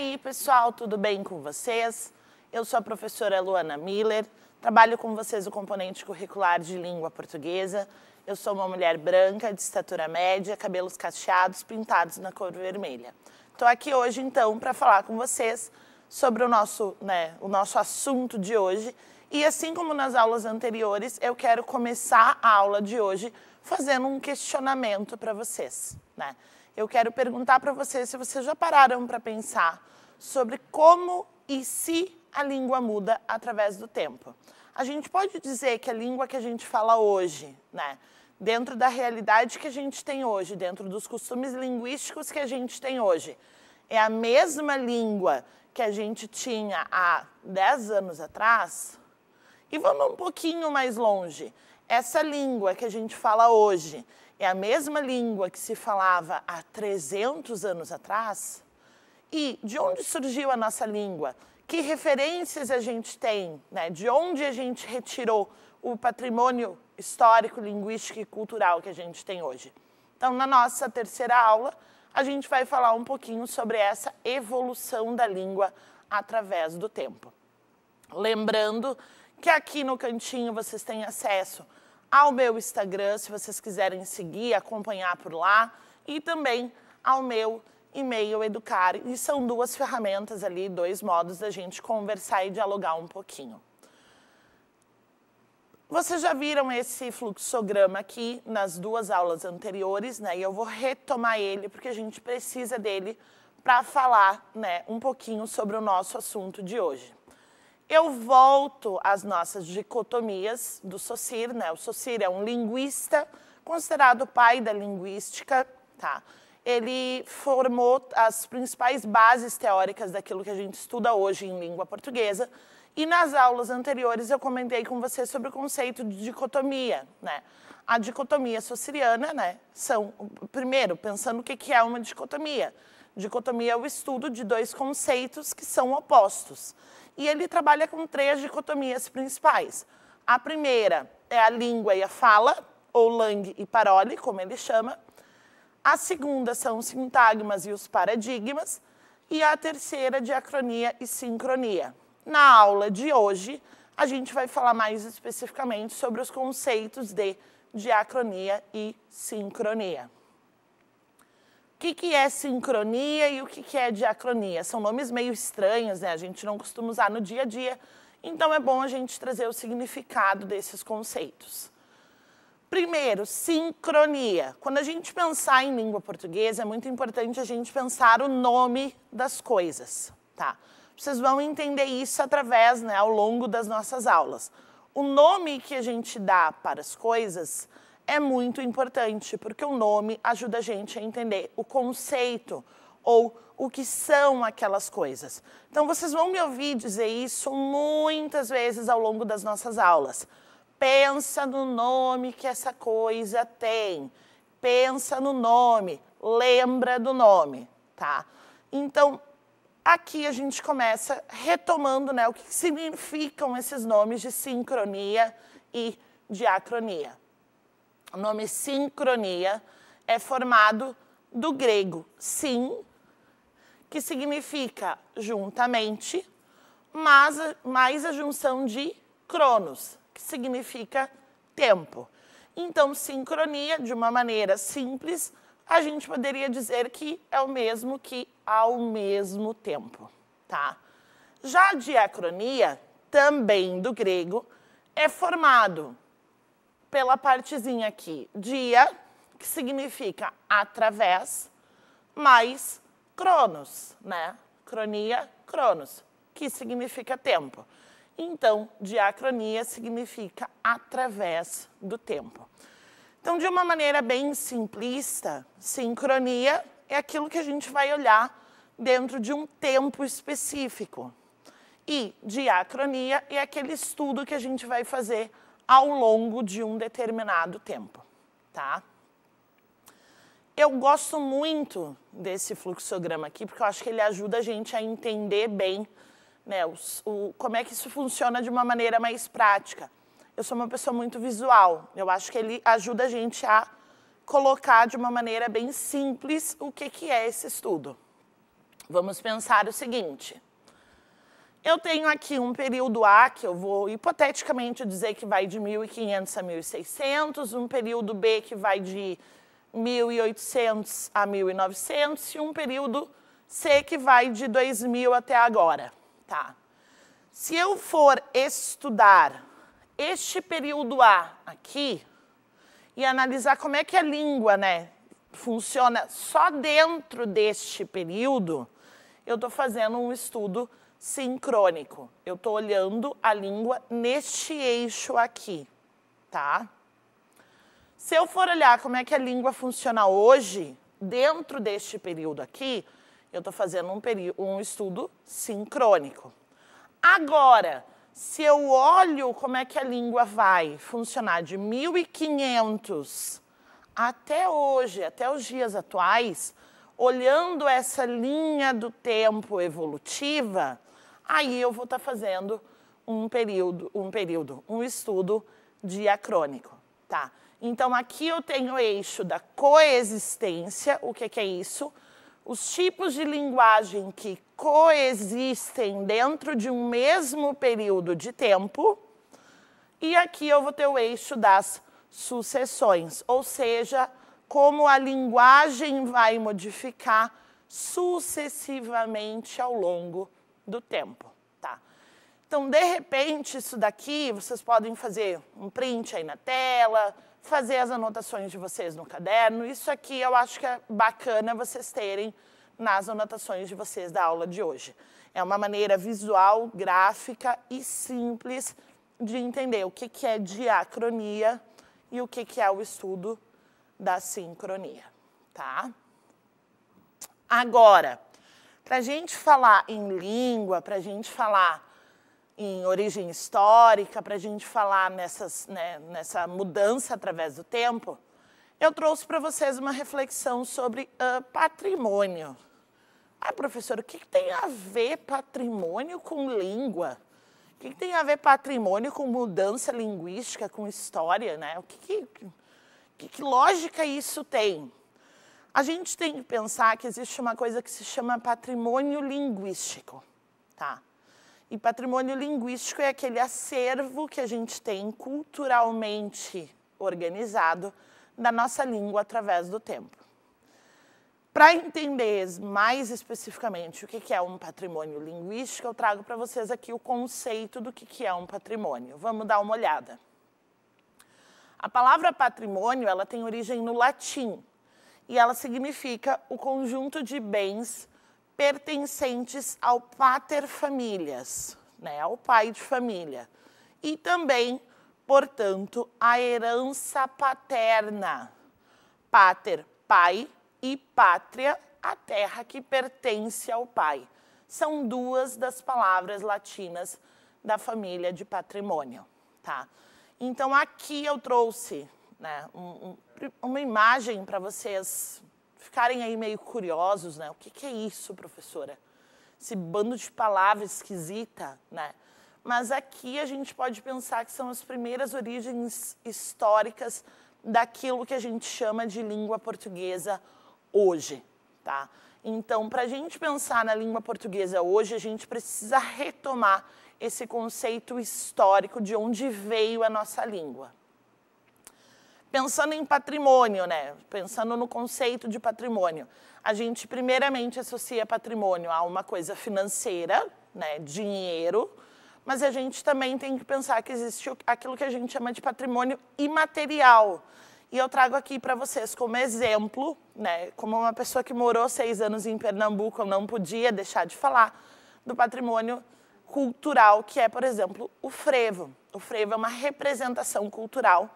aí, pessoal, tudo bem com vocês? Eu sou a professora Luana Miller, trabalho com vocês o componente curricular de língua portuguesa. Eu sou uma mulher branca, de estatura média, cabelos cacheados, pintados na cor vermelha. Estou aqui hoje, então, para falar com vocês sobre o nosso, né, o nosso assunto de hoje. E assim como nas aulas anteriores, eu quero começar a aula de hoje fazendo um questionamento para vocês. Né? Eu quero perguntar para vocês se vocês já pararam para pensar sobre como e se a língua muda através do tempo. A gente pode dizer que a língua que a gente fala hoje, né, dentro da realidade que a gente tem hoje, dentro dos costumes linguísticos que a gente tem hoje, é a mesma língua que a gente tinha há 10 anos atrás? E vamos um pouquinho mais longe. Essa língua que a gente fala hoje é a mesma língua que se falava há 300 anos atrás? E de onde surgiu a nossa língua? Que referências a gente tem? Né? De onde a gente retirou o patrimônio histórico, linguístico e cultural que a gente tem hoje? Então, na nossa terceira aula, a gente vai falar um pouquinho sobre essa evolução da língua através do tempo. Lembrando que aqui no cantinho vocês têm acesso ao meu Instagram, se vocês quiserem seguir, acompanhar por lá, e também ao meu e-mail, educar, e são duas ferramentas ali, dois modos da gente conversar e dialogar um pouquinho. Vocês já viram esse fluxograma aqui nas duas aulas anteriores, né? E eu vou retomar ele porque a gente precisa dele para falar, né, um pouquinho sobre o nosso assunto de hoje. Eu volto às nossas dicotomias do Saussure, né? O Saussure é um linguista considerado o pai da linguística, tá? ele formou as principais bases teóricas daquilo que a gente estuda hoje em língua portuguesa. E nas aulas anteriores eu comentei com você sobre o conceito de dicotomia, né? A dicotomia sociriana, né? São, primeiro, pensando o que é uma dicotomia. Dicotomia é o estudo de dois conceitos que são opostos. E ele trabalha com três dicotomias principais. A primeira é a língua e a fala, ou lang e parole, como ele chama. A segunda são os sintagmas e os paradigmas. E a terceira, diacronia e sincronia. Na aula de hoje, a gente vai falar mais especificamente sobre os conceitos de diacronia e sincronia. O que, que é sincronia e o que, que é diacronia? São nomes meio estranhos, né? A gente não costuma usar no dia a dia, então é bom a gente trazer o significado desses conceitos. Primeiro, sincronia. Quando a gente pensar em língua portuguesa, é muito importante a gente pensar o nome das coisas, tá? Vocês vão entender isso através, né, ao longo das nossas aulas. O nome que a gente dá para as coisas é muito importante, porque o nome ajuda a gente a entender o conceito ou o que são aquelas coisas. Então, vocês vão me ouvir dizer isso muitas vezes ao longo das nossas aulas. Pensa no nome que essa coisa tem. Pensa no nome, lembra do nome, tá? Então, aqui a gente começa retomando né, o que significam esses nomes de sincronia e diacronia. O nome sincronia é formado do grego sim, que significa juntamente, mas mais a junção de cronos, que significa tempo. Então, sincronia, de uma maneira simples, a gente poderia dizer que é o mesmo que ao mesmo tempo, tá? Já a diacronia, também do grego, é formado pela partezinha aqui, dia, que significa através, mais cronos, né? Cronia, cronos, que significa tempo. Então, diacronia significa através do tempo. Então, de uma maneira bem simplista, sincronia é aquilo que a gente vai olhar dentro de um tempo específico. E diacronia é aquele estudo que a gente vai fazer ao longo de um determinado tempo, tá? Eu gosto muito desse fluxograma aqui, porque eu acho que ele ajuda a gente a entender bem né, os, o, como é que isso funciona de uma maneira mais prática. Eu sou uma pessoa muito visual, eu acho que ele ajuda a gente a colocar de uma maneira bem simples o que, que é esse estudo. Vamos pensar o seguinte. Eu tenho aqui um período A, que eu vou hipoteticamente dizer que vai de 1.500 a 1.600, um período B que vai de 1.800 a 1.900 e um período C que vai de 2.000 até agora. Tá. Se eu for estudar este período A aqui e analisar como é que a língua, né, funciona só dentro deste período, eu estou fazendo um estudo sincrônico. Eu estou olhando a língua neste eixo aqui, tá? Se eu for olhar como é que a língua funciona hoje, dentro deste período aqui, eu estou fazendo um, um estudo sincrônico. Agora, se eu olho como é que a língua vai funcionar de 1500 até hoje, até os dias atuais, olhando essa linha do tempo evolutiva, aí eu vou estar tá fazendo um período, um período, um estudo diacrônico, tá? Então aqui eu tenho o eixo da coexistência, o que, que é isso? os tipos de linguagem que coexistem dentro de um mesmo período de tempo. E aqui eu vou ter o eixo das sucessões, ou seja, como a linguagem vai modificar sucessivamente ao longo do tempo. Tá? Então, de repente, isso daqui, vocês podem fazer um print aí na tela, fazer as anotações de vocês no caderno. Isso aqui eu acho que é bacana vocês terem nas anotações de vocês da aula de hoje. É uma maneira visual, gráfica e simples de entender o que, que é diacronia e o que, que é o estudo da sincronia, tá? Agora, para a gente falar em língua, para a gente falar em origem histórica, para a gente falar nessas, né, nessa mudança através do tempo, eu trouxe para vocês uma reflexão sobre uh, patrimônio. Ah, professor, o que, que, tem a ver patrimônio com língua? O que, que, tem a ver patrimônio com mudança linguística, com história, né? O que, que, que lógica isso tem? A gente tem que pensar que existe uma coisa que se chama patrimônio linguístico, tá? E patrimônio linguístico é aquele acervo que a gente tem culturalmente organizado da nossa língua através do tempo. Para entender mais especificamente o que é um patrimônio linguístico, eu trago para vocês aqui o conceito do que é um patrimônio. Vamos dar uma olhada. A palavra patrimônio ela tem origem no latim e ela significa o conjunto de bens pertencentes ao pater familias, né, ao pai de família, e também, portanto, a herança paterna, pater, pai, e pátria, a terra que pertence ao pai. São duas das palavras latinas da família de patrimônio, tá? Então, aqui eu trouxe né, um, um, uma imagem para vocês ficarem aí meio curiosos, né? O que, que é isso, professora? Esse bando de palavras esquisita, né? Mas aqui a gente pode pensar que são as primeiras origens históricas daquilo que a gente chama de língua portuguesa hoje, tá? Então, para a gente pensar na língua portuguesa hoje, a gente precisa retomar esse conceito histórico de onde veio a nossa língua. Pensando em patrimônio, né? Pensando no conceito de patrimônio, a gente primeiramente associa patrimônio a uma coisa financeira, né? Dinheiro, mas a gente também tem que pensar que existe aquilo que a gente chama de patrimônio imaterial. E eu trago aqui para vocês como exemplo, né? Como uma pessoa que morou seis anos em Pernambuco, eu não podia deixar de falar do patrimônio cultural que é, por exemplo, o frevo. O frevo é uma representação cultural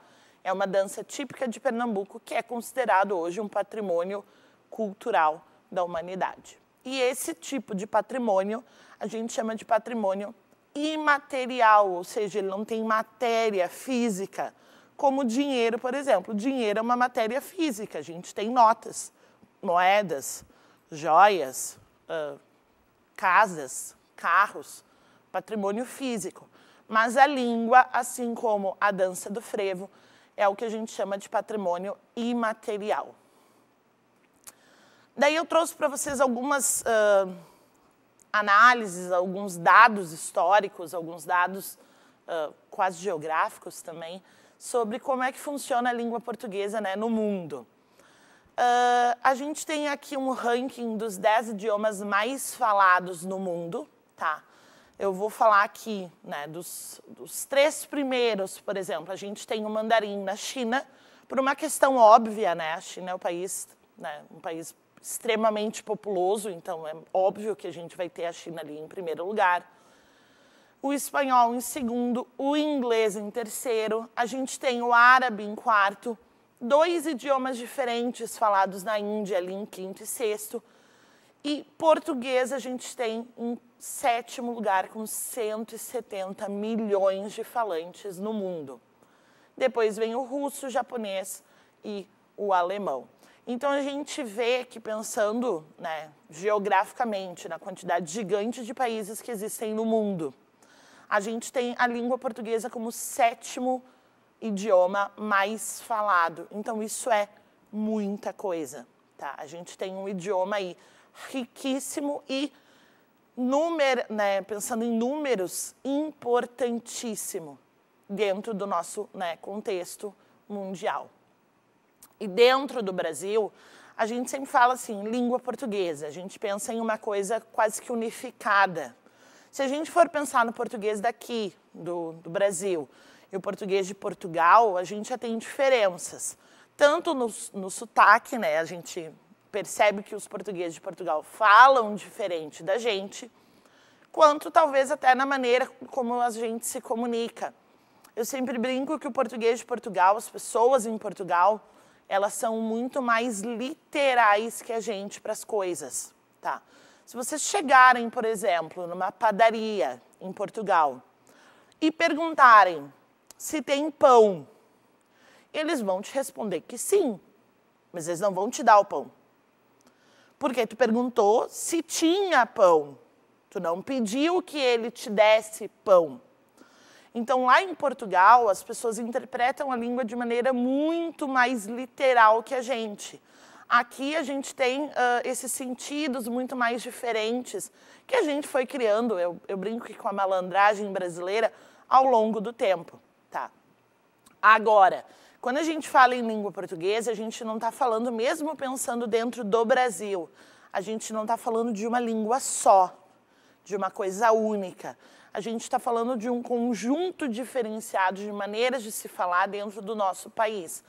é uma dança típica de Pernambuco que é considerado hoje um patrimônio cultural da humanidade. E esse tipo de patrimônio a gente chama de patrimônio imaterial, ou seja, ele não tem matéria física, como dinheiro, por exemplo. Dinheiro é uma matéria física, a gente tem notas, moedas, joias, uh, casas, carros, patrimônio físico. Mas a língua, assim como a dança do frevo, é o que a gente chama de patrimônio imaterial. Daí eu trouxe para vocês algumas uh, análises, alguns dados históricos, alguns dados uh, quase geográficos também, sobre como é que funciona a língua portuguesa né, no mundo. Uh, a gente tem aqui um ranking dos 10 idiomas mais falados no mundo, tá? eu vou falar aqui né, dos, dos três primeiros, por exemplo. A gente tem o mandarim na China, por uma questão óbvia, né? A China é um país, né, um país extremamente populoso, então é óbvio que a gente vai ter a China ali em primeiro lugar. O espanhol em segundo, o inglês em terceiro, a gente tem o árabe em quarto, dois idiomas diferentes falados na Índia ali em quinto e sexto, e português a gente tem um sétimo lugar com 170 milhões de falantes no mundo. Depois vem o russo, o japonês e o alemão. Então a gente vê que pensando né, geograficamente na quantidade gigante de países que existem no mundo, a gente tem a língua portuguesa como sétimo idioma mais falado. Então isso é muita coisa, tá? A gente tem um idioma aí riquíssimo e número, né, pensando em números, importantíssimo dentro do nosso né, contexto mundial. E dentro do Brasil, a gente sempre fala assim, língua portuguesa, a gente pensa em uma coisa quase que unificada. Se a gente for pensar no português daqui, do, do Brasil, e o português de Portugal, a gente já tem diferenças. Tanto no, no sotaque, né, a gente percebe que os portugueses de Portugal falam diferente da gente, quanto talvez até na maneira como a gente se comunica. Eu sempre brinco que o português de Portugal, as pessoas em Portugal, elas são muito mais literais que a gente para as coisas, tá? Se vocês chegarem, por exemplo, numa padaria em Portugal e perguntarem se tem pão, eles vão te responder que sim, mas eles não vão te dar o pão. Porque tu perguntou se tinha pão. Tu não pediu que ele te desse pão. Então, lá em Portugal, as pessoas interpretam a língua de maneira muito mais literal que a gente. Aqui a gente tem uh, esses sentidos muito mais diferentes que a gente foi criando, eu, eu brinco com a malandragem brasileira, ao longo do tempo. Tá? Agora, quando a gente fala em língua portuguesa, a gente não está falando, mesmo pensando dentro do Brasil, a gente não está falando de uma língua só, de uma coisa única. A gente está falando de um conjunto diferenciado de maneiras de se falar dentro do nosso país.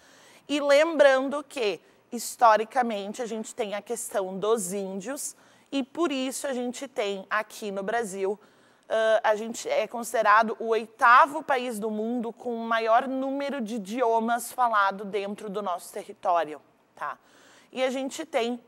E lembrando que, historicamente, a gente tem a questão dos índios e por isso a gente tem aqui no Brasil Uh, a gente é considerado o oitavo país do mundo com o maior número de idiomas falado dentro do nosso território, tá? E a gente tem,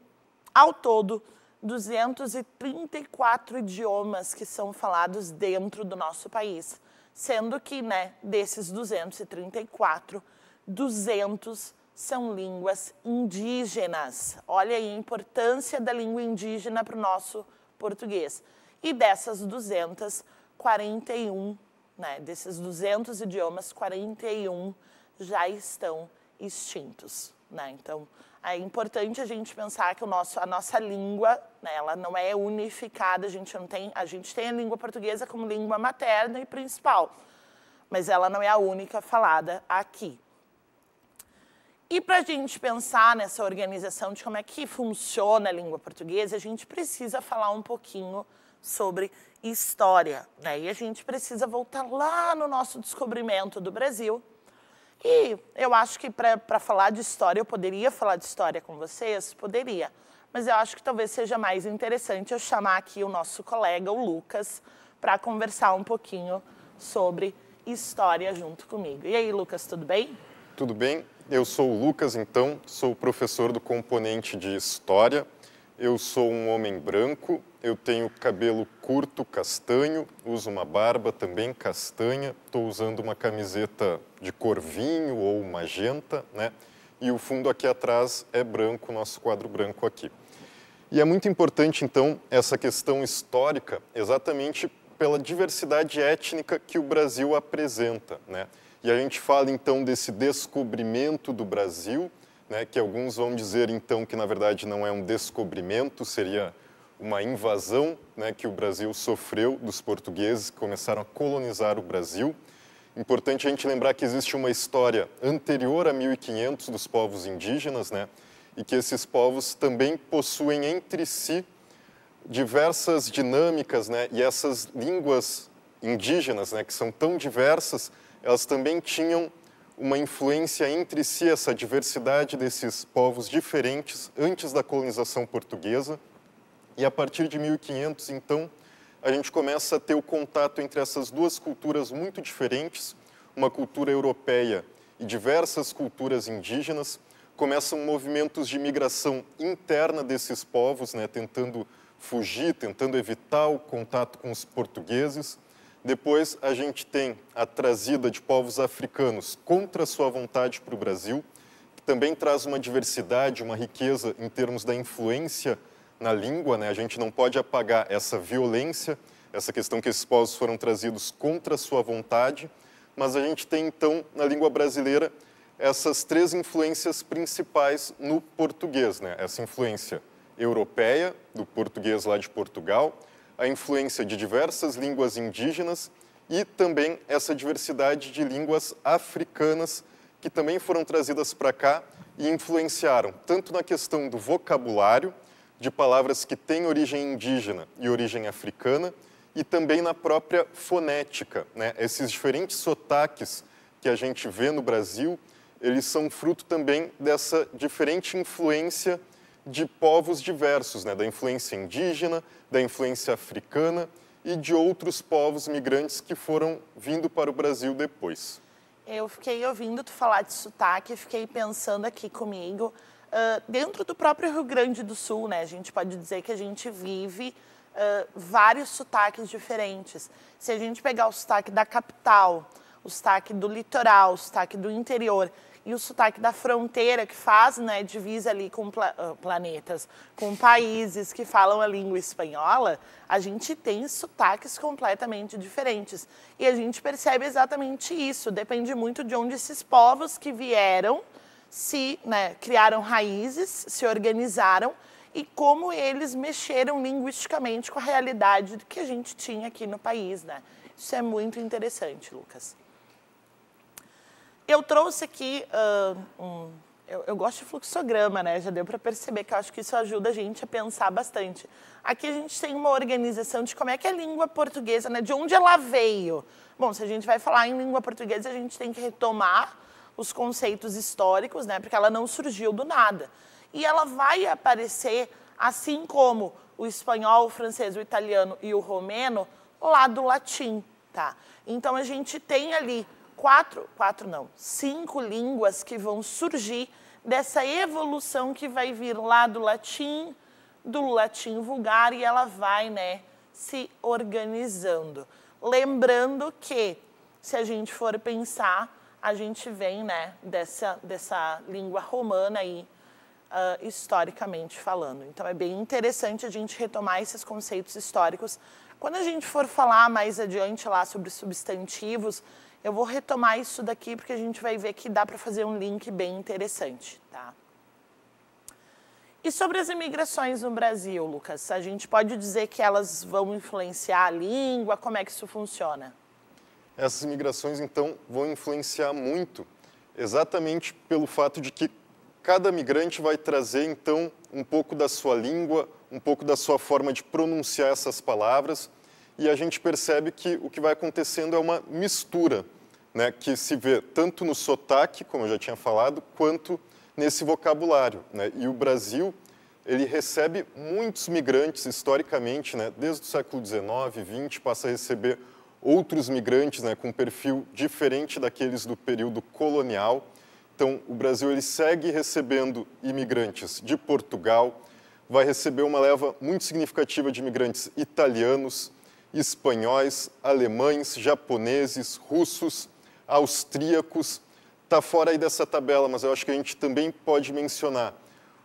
ao todo, 234 idiomas que são falados dentro do nosso país, sendo que, né, desses 234, 200 são línguas indígenas. Olha aí a importância da língua indígena para o nosso português. E dessas 241, né, desses 200 idiomas, 41 já estão extintos. Né? Então, é importante a gente pensar que o nosso, a nossa língua, né, ela não é unificada, a gente não tem, a gente tem a língua portuguesa como língua materna e principal, mas ela não é a única falada aqui. E para a gente pensar nessa organização de como é que funciona a língua portuguesa, a gente precisa falar um pouquinho sobre história. Né? E a gente precisa voltar lá no nosso descobrimento do Brasil. E eu acho que para falar de história, eu poderia falar de história com vocês? Poderia. Mas eu acho que talvez seja mais interessante eu chamar aqui o nosso colega, o Lucas, para conversar um pouquinho sobre história junto comigo. E aí, Lucas, tudo bem? Tudo bem. Eu sou o Lucas, então, sou professor do componente de História. Eu sou um homem branco, eu tenho cabelo curto, castanho, uso uma barba também castanha, estou usando uma camiseta de cor vinho ou magenta, né? E o fundo aqui atrás é branco, nosso quadro branco aqui. E é muito importante, então, essa questão histórica, exatamente pela diversidade étnica que o Brasil apresenta, né? E a gente fala, então, desse descobrimento do Brasil, né? Que alguns vão dizer, então, que na verdade não é um descobrimento, seria uma invasão né, que o Brasil sofreu dos portugueses que começaram a colonizar o Brasil. Importante a gente lembrar que existe uma história anterior a 1500 dos povos indígenas, né, e que esses povos também possuem entre si diversas dinâmicas, né, e essas línguas indígenas, né, que são tão diversas, elas também tinham uma influência entre si, essa diversidade desses povos diferentes antes da colonização portuguesa. E a partir de 1500, então, a gente começa a ter o contato entre essas duas culturas muito diferentes, uma cultura europeia e diversas culturas indígenas. Começam movimentos de migração interna desses povos, né, tentando fugir, tentando evitar o contato com os portugueses. Depois, a gente tem a trazida de povos africanos contra sua vontade para o Brasil, que também traz uma diversidade, uma riqueza em termos da influência na língua, né? A gente não pode apagar essa violência, essa questão que esses povos foram trazidos contra a sua vontade, mas a gente tem então na língua brasileira essas três influências principais no português, né? Essa influência europeia do português lá de Portugal, a influência de diversas línguas indígenas e também essa diversidade de línguas africanas que também foram trazidas para cá e influenciaram tanto na questão do vocabulário, de palavras que têm origem indígena e origem africana e também na própria fonética. Né? Esses diferentes sotaques que a gente vê no Brasil, eles são fruto também dessa diferente influência de povos diversos, né? da influência indígena, da influência africana e de outros povos migrantes que foram vindo para o Brasil depois. Eu fiquei ouvindo tu falar de sotaque, fiquei pensando aqui comigo ah, dentro do próprio Rio Grande do Sul, né, a gente pode dizer que a gente vive uh, vários sotaques diferentes. Se a gente pegar o sotaque da capital, o sotaque do litoral, o sotaque do interior e o sotaque da fronteira que faz, né, divisa ali com pla ah, planetas, com países que falam a língua espanhola, a gente tem sotaques completamente diferentes. E a gente percebe exatamente isso, depende muito de onde esses povos que vieram se né, criaram raízes, se organizaram e como eles mexeram linguisticamente com a realidade que a gente tinha aqui no país. Né? Isso é muito interessante, Lucas. Eu trouxe aqui uh, um, eu, eu, gosto de fluxograma, né? Já deu para perceber que eu acho que isso ajuda a gente a pensar bastante. Aqui a gente tem uma organização de como é que é a língua portuguesa, né? De onde ela veio. Bom, se a gente vai falar em língua portuguesa, a gente tem que retomar os conceitos históricos, né? Porque ela não surgiu do nada. E ela vai aparecer, assim como o espanhol, o francês, o italiano e o romeno, lá do latim, tá? Então a gente tem ali quatro, quatro não, cinco línguas que vão surgir dessa evolução que vai vir lá do latim, do latim vulgar e ela vai, né, se organizando. Lembrando que se a gente for pensar a gente vem né, dessa, dessa língua romana aí, uh, historicamente falando. Então é bem interessante a gente retomar esses conceitos históricos. Quando a gente for falar mais adiante lá sobre substantivos, eu vou retomar isso daqui porque a gente vai ver que dá para fazer um link bem interessante, tá? E sobre as imigrações no Brasil, Lucas, a gente pode dizer que elas vão influenciar a língua? Como é que isso funciona? essas migrações então vão influenciar muito, exatamente pelo fato de que cada migrante vai trazer então um pouco da sua língua, um pouco da sua forma de pronunciar essas palavras, e a gente percebe que o que vai acontecendo é uma mistura, né, que se vê tanto no sotaque, como eu já tinha falado, quanto nesse vocabulário. Né? E o Brasil ele recebe muitos migrantes historicamente, né? desde o século XIX, XX, passa a receber outros migrantes né, com perfil diferente daqueles do período colonial. Então, o Brasil ele segue recebendo imigrantes de Portugal, vai receber uma leva muito significativa de imigrantes italianos, espanhóis, alemães, japoneses, russos, austríacos. Está fora aí dessa tabela, mas eu acho que a gente também pode mencionar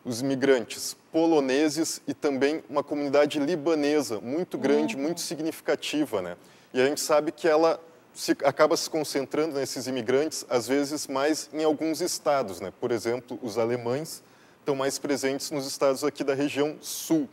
os imigrantes poloneses e também uma comunidade libanesa muito grande, uhum. muito significativa, né? E a gente sabe que ela se, acaba se concentrando nesses imigrantes, às vezes mais em alguns estados. Né? Por exemplo, os alemães estão mais presentes nos estados aqui da região sul.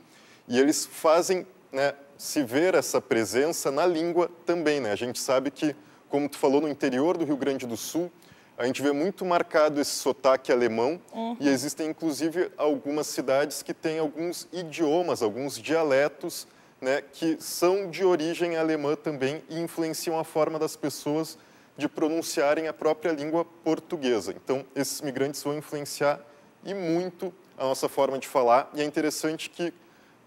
E eles fazem né, se ver essa presença na língua também. Né? A gente sabe que, como tu falou, no interior do Rio Grande do Sul, a gente vê muito marcado esse sotaque alemão uhum. e existem, inclusive, algumas cidades que têm alguns idiomas, alguns dialetos né, que são de origem alemã também e influenciam a forma das pessoas de pronunciarem a própria língua portuguesa. Então, esses migrantes vão influenciar e muito a nossa forma de falar. E é interessante que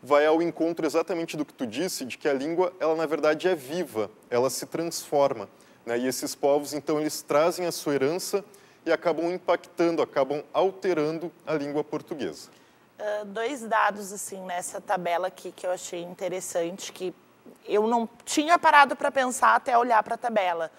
vai ao encontro exatamente do que tu disse, de que a língua, ela na verdade é viva, ela se transforma. Né? E esses povos, então, eles trazem a sua herança e acabam impactando, acabam alterando a língua portuguesa. Ah, dois dados assim nessa tabela aqui que eu achei interessante, que eu não tinha parado para pensar até olhar para a tabela.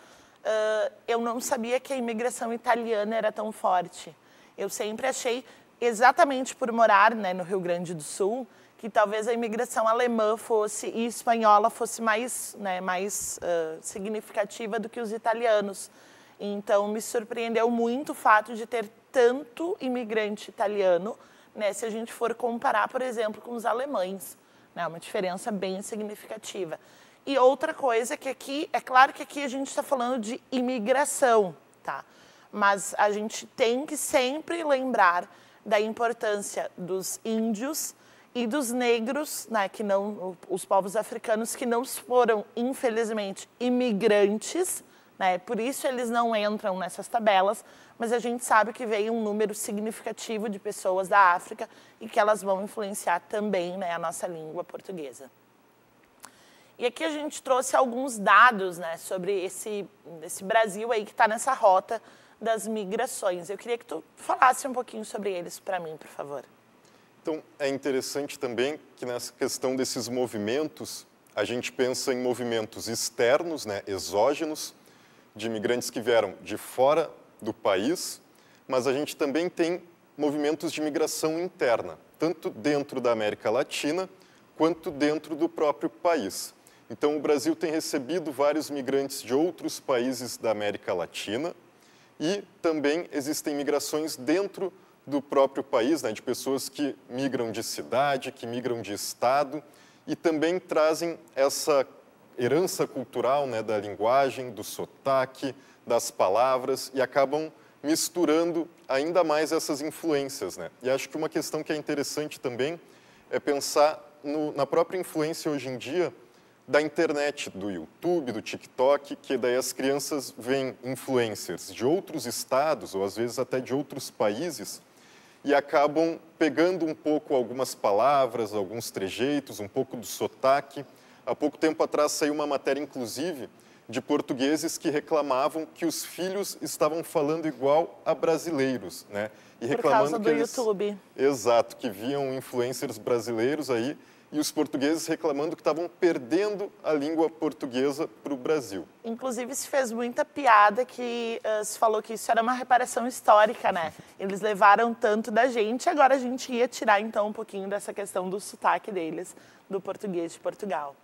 Uh, eu não sabia que a imigração italiana era tão forte. Eu sempre achei, exatamente por morar né, no Rio Grande do Sul, que talvez a imigração alemã fosse e espanhola fosse mais, né, mais uh, significativa do que os italianos. Então, me surpreendeu muito o fato de ter tanto imigrante italiano né, se a gente for comparar, por exemplo, com os alemães. Né, é uma diferença bem significativa. E outra coisa que aqui, é claro que aqui a gente está falando de imigração, tá? Mas a gente tem que sempre lembrar da importância dos índios e dos negros, né, que não os povos africanos que não foram, infelizmente, imigrantes, né? Por isso eles não entram nessas tabelas, mas a gente sabe que veio um número significativo de pessoas da África e que elas vão influenciar também né, a nossa língua portuguesa. E aqui a gente trouxe alguns dados né, sobre esse, esse Brasil aí que está nessa rota das migrações. Eu queria que tu falasse um pouquinho sobre eles para mim, por favor. Então, é interessante também que nessa questão desses movimentos, a gente pensa em movimentos externos, né, exógenos, de imigrantes que vieram de fora do país, mas a gente também tem movimentos de migração interna, tanto dentro da América Latina quanto dentro do próprio país. Então, o Brasil tem recebido vários migrantes de outros países da América Latina e também existem migrações dentro do próprio país, né, de pessoas que migram de cidade, que migram de estado e também trazem essa herança cultural né, da linguagem, do sotaque, das palavras e acabam misturando ainda mais essas influências. Né? E acho que uma questão que é interessante também é pensar no, na própria influência hoje em dia da internet, do YouTube, do TikTok, que daí as crianças veem influencers de outros estados ou às vezes até de outros países e acabam pegando um pouco algumas palavras, alguns trejeitos, um pouco do sotaque Há pouco tempo atrás saiu uma matéria, inclusive, de portugueses que reclamavam que os filhos estavam falando igual a brasileiros, né? E reclamando Por causa do que eles... YouTube. Exato, que viam influencers brasileiros aí e os portugueses reclamando que estavam perdendo a língua portuguesa para o Brasil. Inclusive, se fez muita piada que uh, se falou que isso era uma reparação histórica, né? Eles levaram tanto da gente, agora a gente ia tirar então um pouquinho dessa questão do sotaque deles, do português de Portugal.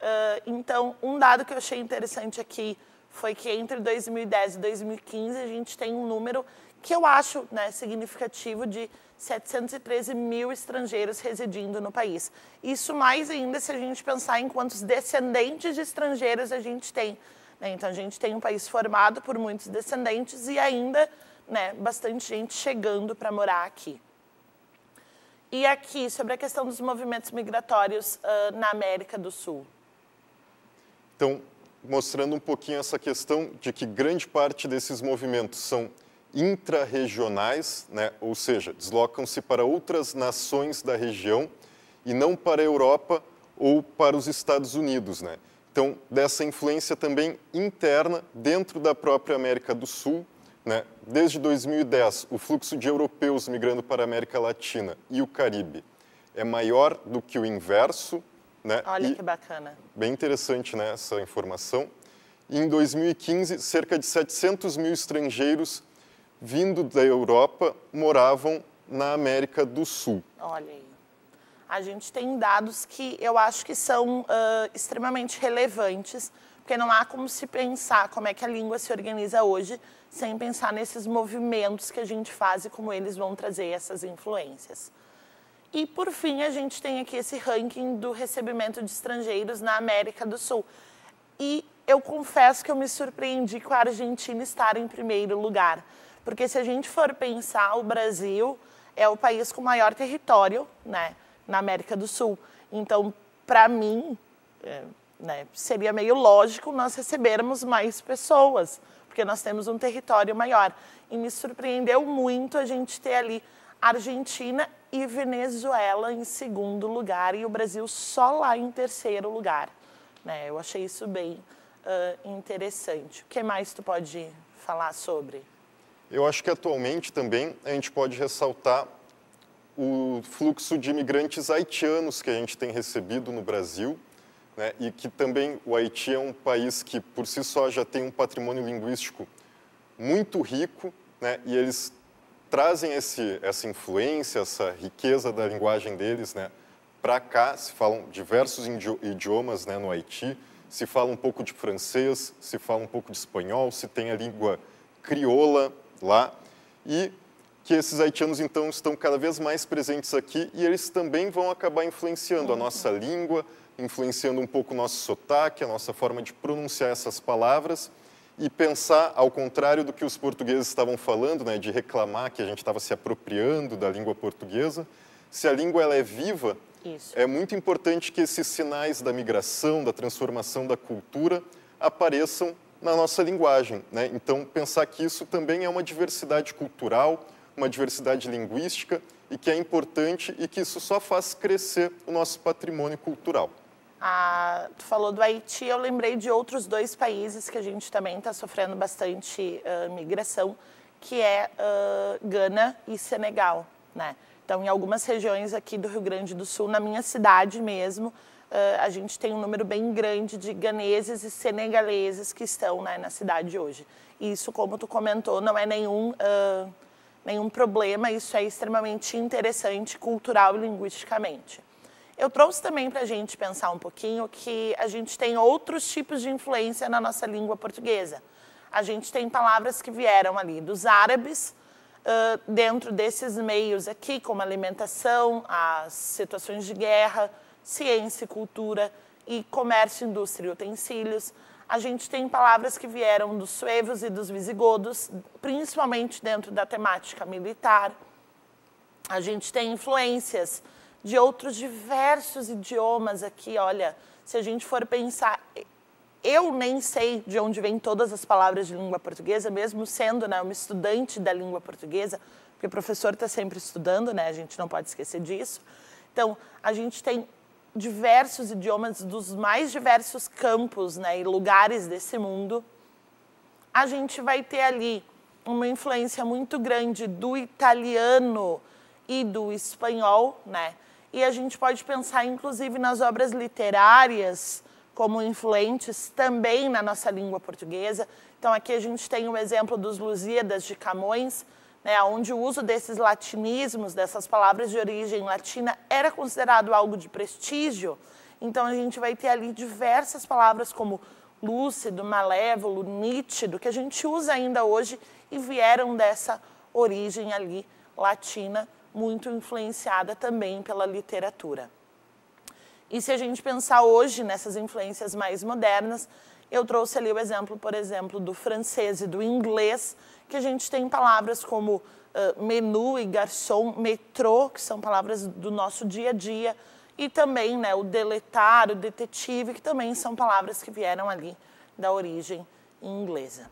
Uh, então, um dado que eu achei interessante aqui foi que entre 2010 e 2015 a gente tem um número que eu acho né, significativo de 713 mil estrangeiros residindo no país. Isso mais ainda se a gente pensar em quantos descendentes de estrangeiros a gente tem. Né? Então, a gente tem um país formado por muitos descendentes e ainda né, bastante gente chegando para morar aqui. E aqui, sobre a questão dos movimentos migratórios uh, na América do Sul. Então, mostrando um pouquinho essa questão de que grande parte desses movimentos são intrarregionais, né? ou seja, deslocam-se para outras nações da região e não para a Europa ou para os Estados Unidos. Né? Então, dessa influência também interna dentro da própria América do Sul. Né? Desde 2010, o fluxo de europeus migrando para a América Latina e o Caribe é maior do que o inverso né? Olha e que bacana. Bem interessante né, essa informação. E em 2015, cerca de 700 mil estrangeiros vindo da Europa moravam na América do Sul. Olha aí. A gente tem dados que eu acho que são uh, extremamente relevantes, porque não há como se pensar como é que a língua se organiza hoje sem pensar nesses movimentos que a gente faz e como eles vão trazer essas influências. E, por fim, a gente tem aqui esse ranking do recebimento de estrangeiros na América do Sul. E eu confesso que eu me surpreendi com a Argentina estar em primeiro lugar. Porque se a gente for pensar, o Brasil é o país com maior território né, na América do Sul. Então, para mim, é, né, seria meio lógico nós recebermos mais pessoas, porque nós temos um território maior. E me surpreendeu muito a gente ter ali Argentina e Venezuela em segundo lugar e o Brasil só lá em terceiro lugar. Né? Eu achei isso bem uh, interessante. O que mais tu pode falar sobre? Eu acho que atualmente também a gente pode ressaltar o fluxo de imigrantes haitianos que a gente tem recebido no Brasil, né? e que também o Haiti é um país que, por si só, já tem um patrimônio linguístico muito rico, né? e eles trazem esse, essa influência, essa riqueza da linguagem deles, né? Para cá se falam diversos idiomas, né? No Haiti se fala um pouco de francês, se fala um pouco de espanhol, se tem a língua crioula lá e que esses haitianos então estão cada vez mais presentes aqui e eles também vão acabar influenciando a nossa uhum. língua, influenciando um pouco o nosso sotaque, a nossa forma de pronunciar essas palavras e pensar ao contrário do que os portugueses estavam falando, né, de reclamar que a gente estava se apropriando da língua portuguesa. Se a língua ela é viva, Isso. é muito importante que esses sinais da migração, da transformação da cultura apareçam na nossa linguagem. Né? Então, pensar que isso também é uma diversidade cultural, uma diversidade linguística e que é importante e que isso só faz crescer o nosso patrimônio cultural. Ah, tu falou do Haiti, eu lembrei de outros dois países que a gente também está sofrendo bastante uh, migração, que é uh, Gana e Senegal, né? Então, em algumas regiões aqui do Rio Grande do Sul, na minha cidade mesmo, uh, a gente tem um número bem grande de ganeses e senegaleses que estão né, na cidade hoje. E isso, como tu comentou, não é nenhum, uh, nenhum problema, isso é extremamente interessante cultural e linguisticamente. Eu trouxe também para a gente pensar um pouquinho que a gente tem outros tipos de influência na nossa língua portuguesa. A gente tem palavras que vieram ali dos árabes, uh, dentro desses meios aqui, como alimentação, as situações de guerra, ciência e cultura, e comércio, indústria e utensílios. A gente tem palavras que vieram dos suevos e dos visigodos, principalmente dentro da temática militar. A gente tem influências de outros diversos idiomas aqui. Olha, se a gente for pensar, eu nem sei de onde vêm todas as palavras de língua portuguesa, mesmo sendo né, uma estudante da língua portuguesa, porque o professor está sempre estudando, né? A gente não pode esquecer disso. Então, a gente tem diversos idiomas dos mais diversos campos né, e lugares desse mundo. A gente vai ter ali uma influência muito grande do italiano e do espanhol, né? e a gente pode pensar, inclusive, nas obras literárias como influentes também na nossa língua portuguesa. Então, aqui a gente tem o um exemplo dos Lusíadas de Camões, né, onde o uso desses latinismos, dessas palavras de origem latina, era considerado algo de prestígio. Então, a gente vai ter ali diversas palavras como lúcido, malévolo, nítido, que a gente usa ainda hoje e vieram dessa origem ali latina muito influenciada também pela literatura. E se a gente pensar hoje nessas influências mais modernas, eu trouxe ali o exemplo, por exemplo, do francês e do inglês, que a gente tem palavras como uh, menu e garçom, metrô, que são palavras do nosso dia a dia, e também né, o deletar, o detetive, que também são palavras que vieram ali da origem inglesa.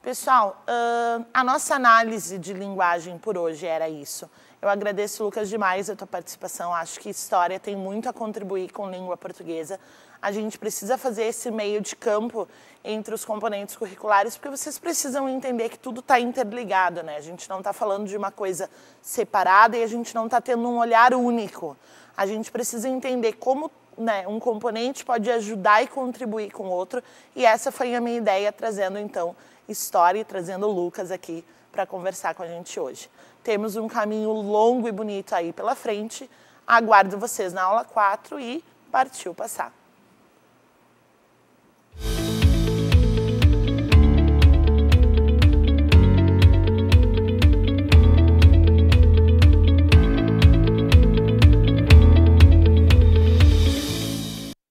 Pessoal, uh, a nossa análise de linguagem por hoje era isso. Eu agradeço, Lucas, demais a tua participação. Acho que história tem muito a contribuir com língua portuguesa. A gente precisa fazer esse meio de campo entre os componentes curriculares, porque vocês precisam entender que tudo está interligado, né? A gente não está falando de uma coisa separada e a gente não está tendo um olhar único. A gente precisa entender como né, um componente pode ajudar e contribuir com o outro. E essa foi a minha ideia, trazendo então história e trazendo o Lucas aqui para conversar com a gente hoje. Temos um caminho longo e bonito aí pela frente. Aguardo vocês na aula 4 e partiu passar.